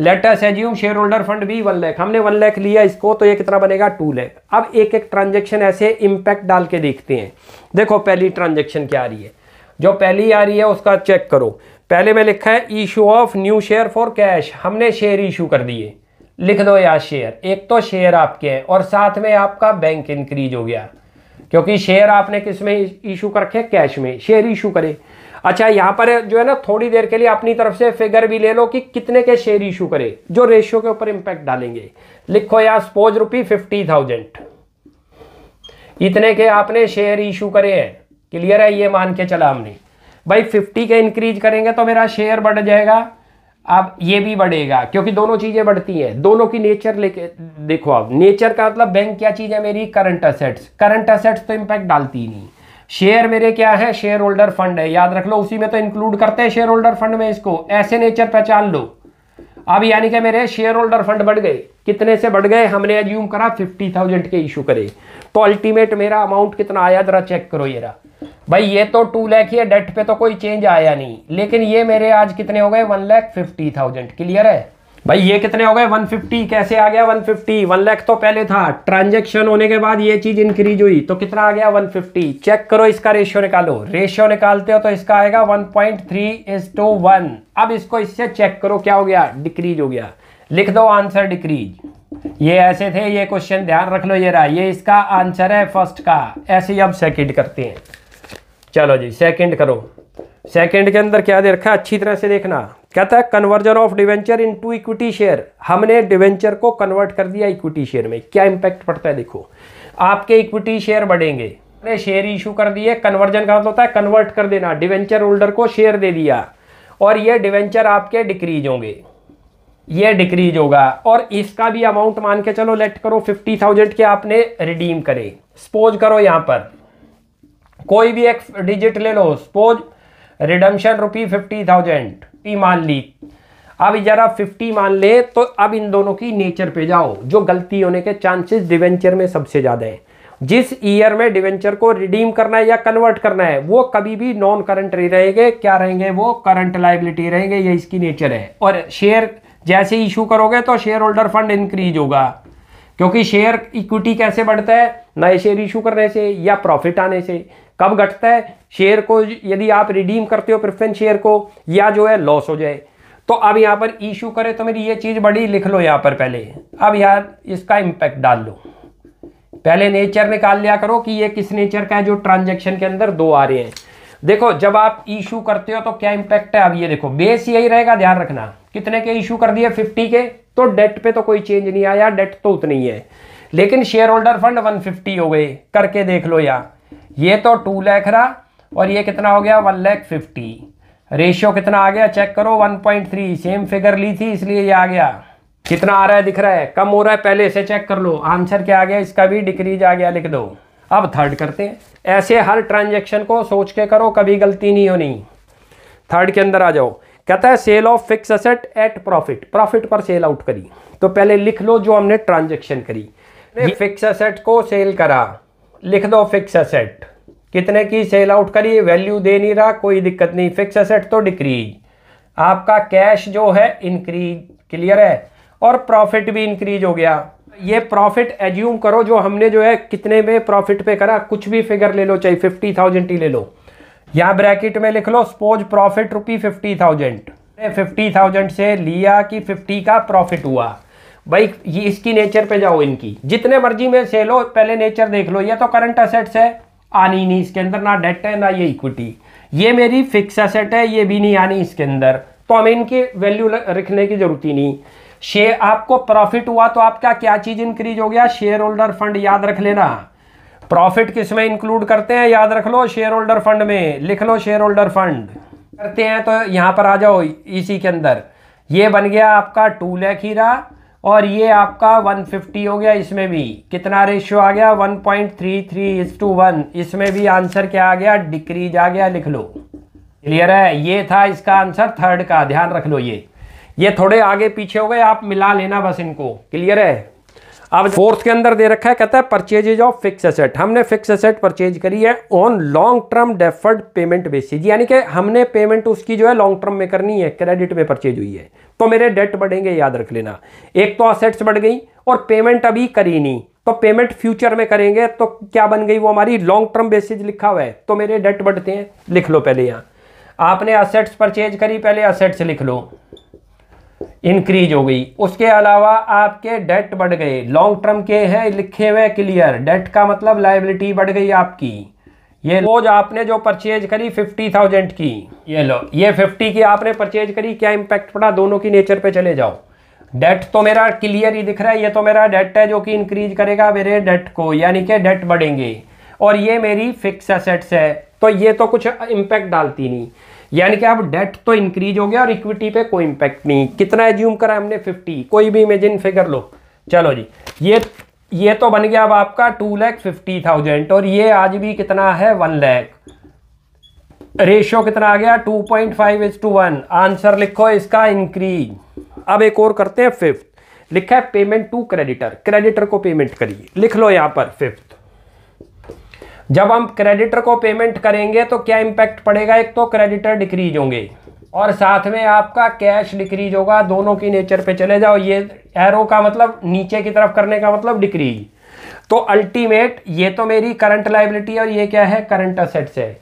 let's assume share holder fund भी वन लैख हमने वन लैख लिया इसको तो ये कितना बनेगा टू लैख अब एक एक ट्रांजेक्शन ऐसे इम्पैक्ट डाल के देखते हैं देखो पहली ट्रांजेक्शन क्या आ रही है जो पहली आ रही है उसका चेक करो पहले में लिखा है issue of new share for cash हमने शेयर इशू कर दिए लिख दो यार शेयर एक तो शेयर आपके हैं और साथ में आपका बैंक इंक्रीज हो गया क्योंकि शेयर आपने किस में इशू कर रखे कैश में शेयर इशू करे अच्छा यहाँ पर जो है ना थोड़ी देर के लिए अपनी तरफ से फिगर भी ले लो कि कितने के शेयर इशू करे जो रेशियो के ऊपर इंपैक्ट डालेंगे लिखो यार सपोज रुपी फिफ्टी थाउजेंड इतने के आपने शेयर इशू करे हैं क्लियर है ये मान के चला हमने भाई फिफ्टी का इंक्रीज करेंगे तो मेरा शेयर बढ़ जाएगा अब ये भी बढ़ेगा क्योंकि दोनों चीज़ें बढ़ती हैं दोनों की नेचर लेके देखो अब नेचर का मतलब बैंक क्या चीज़ है मेरी करंट असेट्स करंट असेट्स तो इम्पैक्ट डालती ही नहीं शेयर मेरे क्या है शेयर होल्डर फंड है याद रख लो उसी में तो इंक्लूड करते हैं शेयर होल्डर फंड में इसको ऐसे नेचर पहचान लो अब यानी कि मेरे शेयर होल्डर फंड बढ़ गए कितने से बढ़ गए हमने एज्यूम करा फिफ्टी थाउजेंड के इशू करे तो अल्टीमेट मेरा अमाउंट कितना आया जरा चेक करो ये भाई ये तो टू लैख ही है डेट पे तो कोई चेंज आया नहीं लेकिन ये मेरे आज कितने हो गए one lakh fifty thousand clear है भाई ये कितने हो गए 150 कैसे आ गया 150 वन लैख तो पहले था ट्रांजेक्शन होने के बाद ये चीज इंक्रीज हुई तो कितना आ गया 150 चेक करो इसका रेशियो निकालो रेशियो निकालते हो तो इसका आएगा 1.3 point three is to one अब इसको इससे चेक करो क्या हो गया डिक्रीज हो गया लिख दो आंसर डिक्रीज ये ऐसे थे ये क्वेश्चन ध्यान रख लो ये रहा ये इसका आंसर है फर्स्ट का ऐसे ही अब सेकेंड करते हैं चलो जी सेकंड करो सेकंड के अंदर क्या दे रखा है अच्छी तरह से देखना कहता है conversion of debenture into equity share हमने डिवेंचर को कन्वर्ट कर दिया इक्विटी शेयर में क्या इंपैक्ट पड़ता है देखो आपके इक्विटी शेयर बढ़ेंगे ने शेयर इशू कर दिए कन्वर्जन का मतलब होता है कन्वर्ट कर देना डिवेंचर होल्डर को शेयर दे दिया और ये डिवेंचर आपके डिक्रीज होंगे ये डिक्रीज होगा और इसका भी अमाउंट मान के चलो लेट करो फिफ्टी थाउजेंड के आपने रिडीम करे सपोज करो यहाँ पर कोई भी एक डिजिट ले लो suppose redemption rupee fifty thousand ई मान ली अब जरा फिफ्टी मान ले तो अब इन दोनों की नेचर पे जाओ जो गलती होने के चांसेस डिवेंचर में सबसे ज़्यादा है जिस ईयर में डिवेंचर को रिडीम करना है या कन्वर्ट करना है वो कभी भी नॉन करंट नहीं रहेंगे क्या रहेंगे वो करंट लाइबिलिटी रहेंगे ये इसकी नेचर है और शेयर जैसे इशू करोगे तो शेयर होल्डर फंड इंक्रीज होगा क्योंकि शेयर इक्विटी कैसे बढ़ता है नए शेयर इशू करने से या प्रॉफिट आने से कब घटता है शेयर को यदि आप रिडीम करते हो प्रेफरेंस शेयर को या जो है लॉस हो जाए तो अब यहाँ पर इशू करे तो मेरी ये चीज़ बड़ी लिख लो यहाँ पर पहले अब यार इसका इम्पैक्ट डाल लो पहले नेचर निकाल लिया करो कि ये किस नेचर का है जो ट्रांजेक्शन के अंदर दो आ रहे हैं देखो जब आप इशू करते हो तो क्या इम्पैक्ट है अब ये देखो बेस यही रहेगा ध्यान रखना कितने के इशू कर दिए 50 के तो डेट पे तो कोई चेंज नहीं आया डेट तो उतनी है लेकिन शेयर होल्डर फंड 150 हो गए करके देख लो यार ये तो टू लैख रहा और ये कितना हो गया वन लैख फिफ्टी रेशियो कितना आ गया चेक करो one point three same figure ली थी इसलिए ये आ गया कितना आ रहा है दिख रहा है कम हो रहा है पहले से चेक कर लो आंसर क्या आ गया इसका भी डिक्रीज आ गया लिख दो अब थर्ड करते हैं ऐसे हर ट्रांजेक्शन को सोच के करो कभी गलती नहीं होनी थर्ड के अंदर आ जाओ कहता है sale of fix asset at profit profit पर सेल आउट करी तो पहले लिख लो जो हमने ट्रांजेक्शन करी फिक्स असेट को सेल करा लिख दो फिक्स असेट कितने की सेल आउट करिए वैल्यू दे नहीं रहा कोई दिक्कत नहीं फिक्स असेट तो डिक्रीज आपका कैश जो है इंक्रीज क्लियर है और प्रॉफिट भी इंक्रीज हो गया ये प्रॉफिट एज्यूम करो जो हमने जो है कितने में प्रॉफिट पे करा कुछ भी फिगर ले लो चाहे फिफ्टी थाउजेंड ही ले लो यहाँ ब्रैकेट में लिख लो suppose profit rupee fifty thousand fifty thousand से लिया कि फिफ्टी का प्रॉफिट हुआ भाई ये इसकी नेचर पे जाओ इनकी जितने मर्जी में से लो पहले नेचर देख लो ये तो करंट असेट्स है आनी नहीं इसके अंदर ना डेट है ना ये इक्विटी ये मेरी फिक्स असेट है ये भी नहीं आनी इसके अंदर तो हमें इनकी वैल्यू रखने की जरूरत ही नहीं शेयर आपको प्रॉफिट हुआ तो आपका क्या चीज़ इंक्रीज हो गया शेयर होल्डर फंड याद रख लेना प्रॉफिट किस में इंक्लूड करते हैं याद रख लो शेयर होल्डर फंड में लिख लो शेयर होल्डर फंड करते हैं तो यहां पर आ जाओ इसी के अंदर ये बन गया आपका टू लैख हीरा और ये आपका 150 हो गया इसमें भी कितना रेशियो आ गया 1.33 point three three two one इसमें भी आंसर क्या आ गया डिक्रीज आ गया लिख लो क्लियर है ये था इसका आंसर थर्ड का ध्यान रख लो ये ये थोड़े आगे पीछे हो गए आप मिला लेना बस इनको क्लियर है अब फोर्थ के अंदर दे रखा है कहता है परचेजेज ऑफ फिक्स एसेट हमने फिक्स असेट परचेज करी है on long term deferred payment basis यानी कि हमने पेमेंट उसकी जो है लॉन्ग टर्म में करनी है क्रेडिट में परचेज हुई है तो मेरे डेट बढ़ेंगे याद रख लेना एक तो असेट्स बढ़ गई और पेमेंट अभी करी नहीं तो पेमेंट फ्यूचर में करेंगे तो क्या बन गई वो हमारी लॉन्ग टर्म बेसिस लिखा हुआ है तो मेरे डेट बढ़ते हैं लिख लो पहले यहाँ आपने असेट्स परचेज करी पहले असेट्स लिख लो इंक्रीज हो गई उसके अलावा आपके डेट बढ़ गए लॉन्ग टर्म के हैं लिखे हुए क्लियर डेट का मतलब लाइबिलिटी बढ़ गई आपकी ये रोज आपने जो परचेज करी फिफ्टी थाउजेंड की ये लो ये फिफ्टी की आपने परचेज करी क्या इम्पैक्ट पड़ा दोनों की नेचर पे चले जाओ डेट तो मेरा क्लियर ही दिख रहा है ये तो मेरा डेट है जो कि इंक्रीज करेगा मेरे डेट को यानी कि डेट बढ़ेंगे और ये मेरी फिक्स असेट्स है तो ये तो कुछ इम्पैक्ट डालती नहीं यानी कि अब डेट तो इंक्रीज हो गया और इक्विटी पे कोई इंपैक्ट नहीं कितना एज्यूम करा हमने 50 कोई भी इमेजिन फिगर लो चलो जी ये ये तो बन गया अब आपका टू लैख फिफ्टी थाउजेंड और ये आज भी कितना है वन लैख रेशियो कितना आ गया two point five is to one answer लिखो इसका इंक्रीज अब एक और करते हैं फिफ्थ लिखा है पेमेंट टू क्रेडिटर क्रेडिटर को पेमेंट करिए लिख लो यहां पर फिफ्थ जब हम क्रेडिटर को पेमेंट करेंगे तो क्या इम्पैक्ट पड़ेगा एक तो क्रेडिटर डिक्रीज होंगे और साथ में आपका कैश डिक्रीज होगा दोनों की नेचर पे चले जाओ ये एरो का मतलब नीचे की तरफ करने का मतलब डिक्रीज तो अल्टीमेट ये तो मेरी करंट लाइबिलिटी और ये क्या है करंट असेट्स है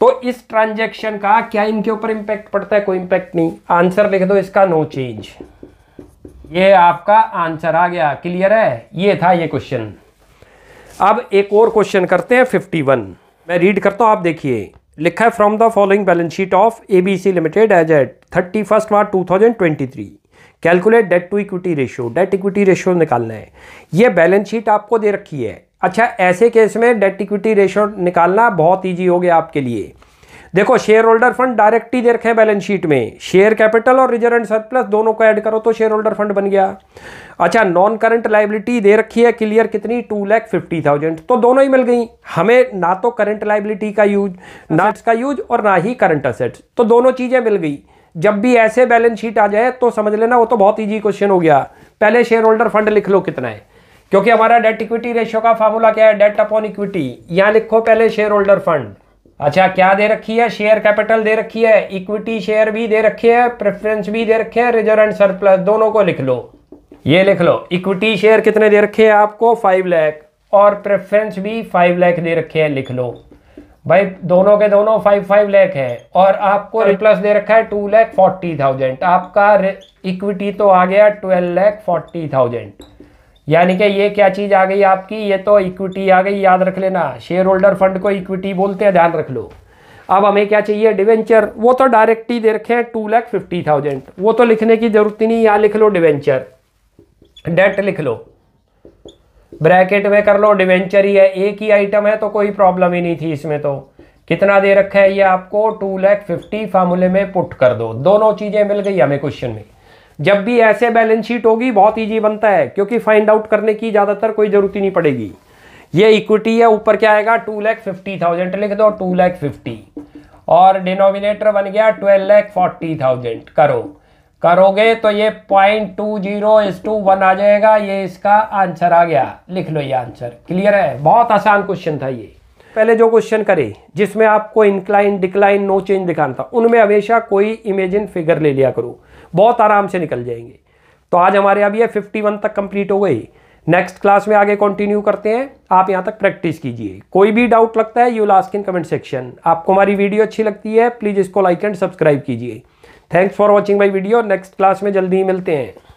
तो इस ट्रांजेक्शन का क्या इनके ऊपर इम्पैक्ट पड़ता है कोई इम्पैक्ट नहीं आंसर लिख दो इसका नो चेंज ये आपका आंसर आ गया क्लियर है ये था ये क्वेश्चन अब एक और क्वेश्चन करते हैं फिफ्टी वन मैं रीड करता हूँ आप देखिए लिखा है from the following balance sheet of A B C limited as at thirty first March two thousand twenty three calculate debt to equity ratio debt equity ratio निकालना है ये बैलेंस शीट आपको दे रखी है अच्छा ऐसे केस में डेट इक्विटी रेशियो निकालना बहुत ईजी हो गया आपके लिए देखो शेयर होल्डर फंड डायरेक्ट ही दे रखे हैं बैलेंस शीट में शेयर कैपिटल और रिजर्व एंड सरप्लस दोनों को ऐड करो तो शेयर होल्डर फंड बन गया अच्छा नॉन करंट लाइबिलिटी दे रखी है क्लियर कितनी टू लैख फिफ्टी थाउजेंड तो दोनों ही मिल गई हमें ना तो करंट लाइबिलिटी का यूज ना इसका यूज और ना ही करंट असेट तो दोनों चीज़ें मिल गई जब भी ऐसे बैलेंस शीट आ जाए तो समझ लेना वो तो बहुत ईजी क्वेश्चन हो गया पहले शेयर होल्डर फंड लिख लो कितना है क्योंकि हमारा डेट इक्विटी रेशियो का फार्मूला क्या है डेट अपॉन इक्विटी यहां लिखो पहले शेयर होल्डर फंड अच्छा क्या दे रखी है शेयर कैपिटल दे रखी है इक्विटी शेयर भी दे रखी है प्रेफरेंस भी दे रखे हैं रिजर्व एंड सरप्लस दोनों को लिख लो ये लिख लो इक्विटी शेयर कितने दे रखे हैं आपको फाइव लैख और प्रेफरेंस भी फाइव लैख दे रखे हैं लिख लो भाई दोनों के दोनों फाइव फाइव लैख है और आपको रिप्लस दे रखा है टू लैख फोर्टी थाउजेंड आपका इक्विटी तो आ गया ट्वेल्व लैख फोर्टी थाउजेंड यानी कि ये क्या चीज़ आ गई आपकी ये तो इक्विटी आ गई याद रख लेना शेयर होल्डर फंड को इक्विटी बोलते हैं ध्यान रख लो अब हमें क्या चाहिए डिवेंचर वो तो डायरेक्ट ही दे रखे हैं टू लैख फिफ्टी थाउजेंड वो तो लिखने की जरूरत ही नहीं यहां लिख लो डिवेंचर डेट लिख लो ब्रैकेट में कर लो डिवेंचर ही है एक ही आइटम है तो कोई प्रॉब्लम ही नहीं थी इसमें तो कितना दे रखा है ये आपको टू लैख फिफ्टी फार्मूले में पुट कर दो दोनों चीज़ें मिल गई हमें क्वेश्चन में जब भी ऐसे बैलेंस शीट होगी बहुत ईजी बनता है क्योंकि फाइंड आउट करने की ज़्यादातर कोई ज़रूरत ही नहीं पड़ेगी ये इक्विटी है ऊपर क्या आएगा टू लैख फिफ्टी थाउजेंड लिख दो टू लैख फिफ्टी और डिनोमिनेटर बन गया ट्वेल्व लैख फोर्टी थाउजेंड करो करोगे तो ये point two zero is to one आ जाएगा ये इसका आंसर आ गया लिख लो ये आंसर क्लियर है बहुत आसान क्वेश्चन था ये पहले जो क्वेश्चन करे जिसमें आपको इंक्लाइन डिक्लाइन नो चेंज दिखाना था उनमें हमेशा कोई इमेजिन फिगर ले लिया करो बहुत आराम से निकल जाएंगे तो आज हमारे यहाँ ये फिफ्टी वन तक कंप्लीट हो गई नेक्स्ट क्लास में आगे कंटिन्यू करते हैं आप यहाँ तक प्रैक्टिस कीजिए कोई भी डाउट लगता है you last in comment section आपको हमारी वीडियो अच्छी लगती है प्लीज़ इसको लाइक एंड सब्सक्राइब कीजिए thanks for watching my video next class में जल्दी ही मिलते हैं